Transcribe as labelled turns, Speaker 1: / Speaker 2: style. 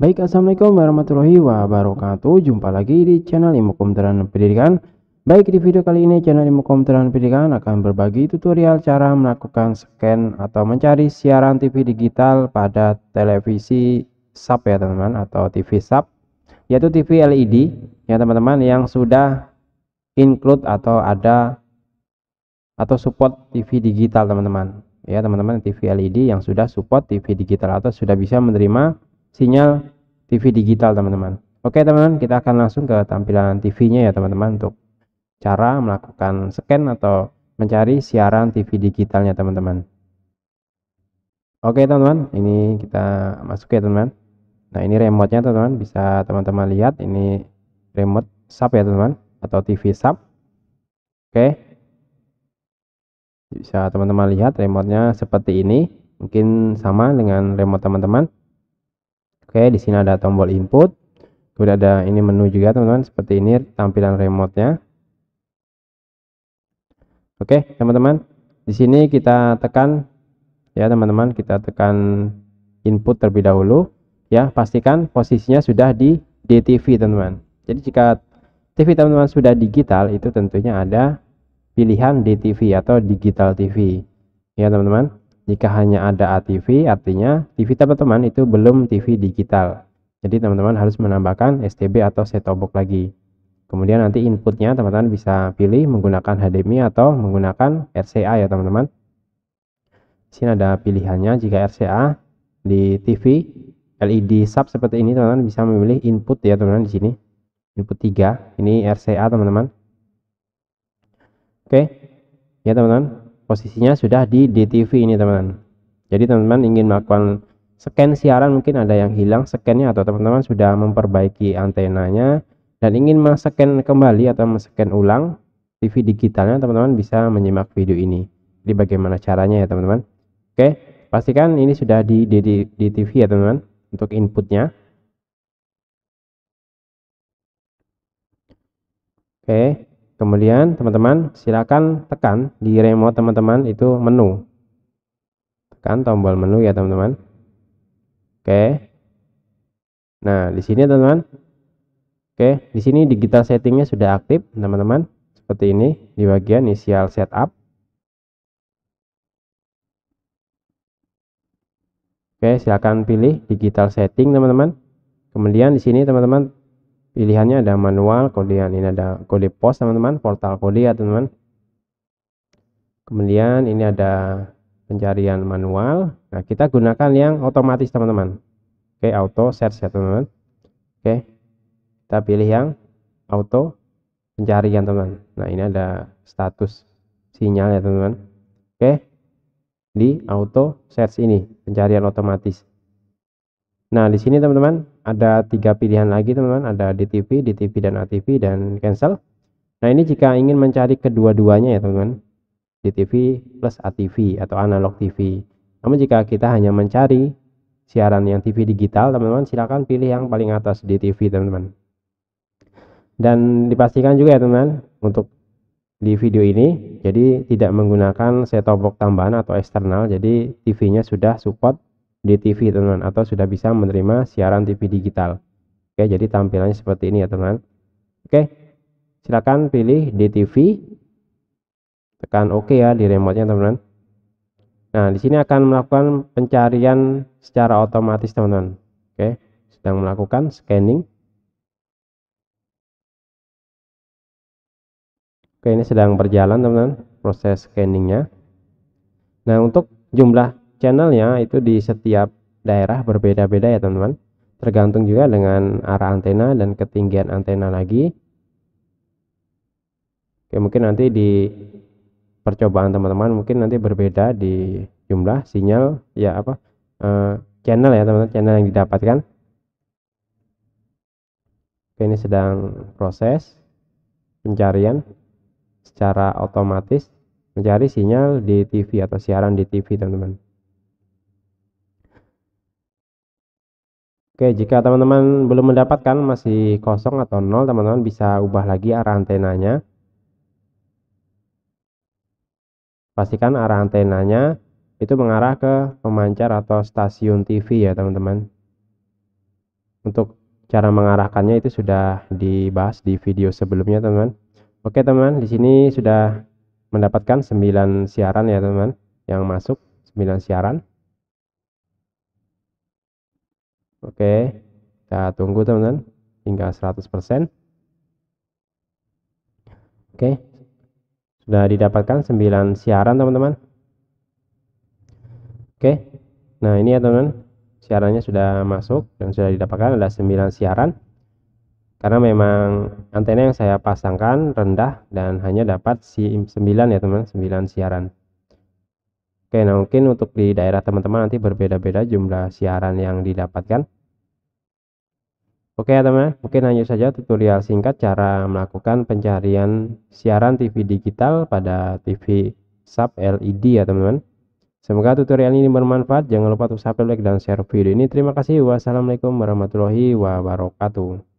Speaker 1: Baik, Assalamualaikum warahmatullahi wabarakatuh. Jumpa lagi di channel Ilmu Komputeran Pendidikan. Baik, di video kali ini channel Ilmu Komputeran Pendidikan akan berbagi tutorial cara melakukan scan atau mencari siaran TV digital pada televisi sub ya teman-teman atau TV sub yaitu TV LED ya teman-teman yang sudah include atau ada atau support TV digital teman-teman ya teman-teman TV LED yang sudah support TV digital atau sudah bisa menerima sinyal TV digital teman-teman oke teman-teman kita akan langsung ke tampilan TV-nya ya teman-teman untuk cara melakukan scan atau mencari siaran TV digitalnya teman-teman oke teman-teman ini kita masuk ya teman-teman nah ini remote-nya teman-teman bisa teman-teman lihat ini remote sub ya teman-teman atau TV sub oke bisa teman-teman lihat remote-nya seperti ini mungkin sama dengan remote teman-teman Oke, di sini ada tombol input. Kemudian ada ini menu juga teman-teman, seperti ini tampilan remote-nya. Oke, teman-teman. Di sini kita tekan ya teman-teman, kita tekan input terlebih dahulu. Ya, pastikan posisinya sudah di DTV teman-teman. Jadi jika TV teman-teman sudah digital itu tentunya ada pilihan DTV atau digital TV. Ya teman-teman. Jika hanya ada ATV, artinya TV teman-teman itu belum TV digital. Jadi teman-teman harus menambahkan STB atau set-top box lagi. Kemudian nanti inputnya teman-teman bisa pilih menggunakan HDMI atau menggunakan RCA ya teman-teman. Di sini ada pilihannya jika RCA di TV LED sub seperti ini teman-teman bisa memilih input ya teman-teman di sini. Input 3, ini RCA teman-teman. Oke. Ya teman-teman, posisinya sudah di DTV ini teman-teman jadi teman-teman ingin melakukan scan siaran mungkin ada yang hilang scannya atau teman-teman sudah memperbaiki antenanya dan ingin men-scan kembali atau men-scan ulang TV digitalnya teman-teman bisa menyimak video ini jadi bagaimana caranya ya teman-teman oke pastikan ini sudah di, DTV ya teman-teman untuk inputnya oke Kemudian teman-teman silakan tekan di remote teman-teman itu menu. Tekan tombol menu ya teman-teman. Oke. Nah, di sini teman-teman. Oke, di sini digital settingnya sudah aktif teman-teman. Seperti ini di bagian initial setup. Oke, silakan pilih digital setting teman-teman. Kemudian di sini teman-teman pilihannya ada manual kemudian ini ada kode pos teman-teman portal kode ya teman-teman kemudian ini ada pencarian manual nah kita gunakan yang otomatis teman-teman oke auto search ya teman-teman oke kita pilih yang auto pencarian teman-teman nah ini ada status sinyal ya teman-teman oke di auto search ini pencarian otomatis Nah, di sini teman-teman ada tiga pilihan lagi teman-teman, ada DTV, DTV dan ATV dan cancel. Nah, ini jika ingin mencari kedua-duanya ya teman-teman. DTV plus ATV atau analog TV. Namun jika kita hanya mencari siaran yang TV digital, teman-teman silakan pilih yang paling atas DTV, teman-teman. Dan dipastikan juga ya, teman-teman, untuk di video ini jadi tidak menggunakan set-top box tambahan atau eksternal, jadi TV-nya sudah support di TV teman-teman atau sudah bisa menerima siaran TV digital. Oke, jadi tampilannya seperti ini ya teman. Oke. Silakan pilih di TV. Tekan OK ya di remote teman-teman. Nah, di sini akan melakukan pencarian secara otomatis teman-teman. Oke, sedang melakukan scanning. Oke, ini sedang berjalan teman-teman proses scanningnya. Nah, untuk jumlah channelnya itu di setiap daerah berbeda-beda ya teman-teman tergantung juga dengan arah antena dan ketinggian antena lagi Oke, mungkin nanti di percobaan teman-teman mungkin nanti berbeda di jumlah sinyal ya apa eh, channel ya teman-teman channel yang didapatkan Oke, ini sedang proses pencarian secara otomatis mencari sinyal di TV atau siaran di TV teman-teman Oke, jika teman-teman belum mendapatkan masih kosong atau nol, teman-teman bisa ubah lagi arah antenanya. Pastikan arah antenanya itu mengarah ke pemancar atau stasiun TV ya teman-teman. Untuk cara mengarahkannya itu sudah dibahas di video sebelumnya teman-teman. Oke teman, di sini sudah mendapatkan 9 siaran ya teman yang masuk 9 siaran. Oke, kita tunggu teman-teman hingga 100%. Oke, sudah didapatkan 9 siaran teman-teman. Oke, nah ini ya teman-teman, siarannya sudah masuk dan sudah didapatkan ada 9 siaran. Karena memang antena yang saya pasangkan rendah dan hanya dapat si 9 ya teman-teman, 9 siaran. Oke, nah mungkin untuk di daerah teman-teman nanti berbeda-beda jumlah siaran yang didapatkan. Oke ya teman, mungkin hanya saja tutorial singkat cara melakukan pencarian siaran TV digital pada TV sub LED ya teman-teman. Semoga tutorial ini bermanfaat. Jangan lupa untuk subscribe, like, dan share video ini. Terima kasih. Wassalamualaikum warahmatullahi wabarakatuh.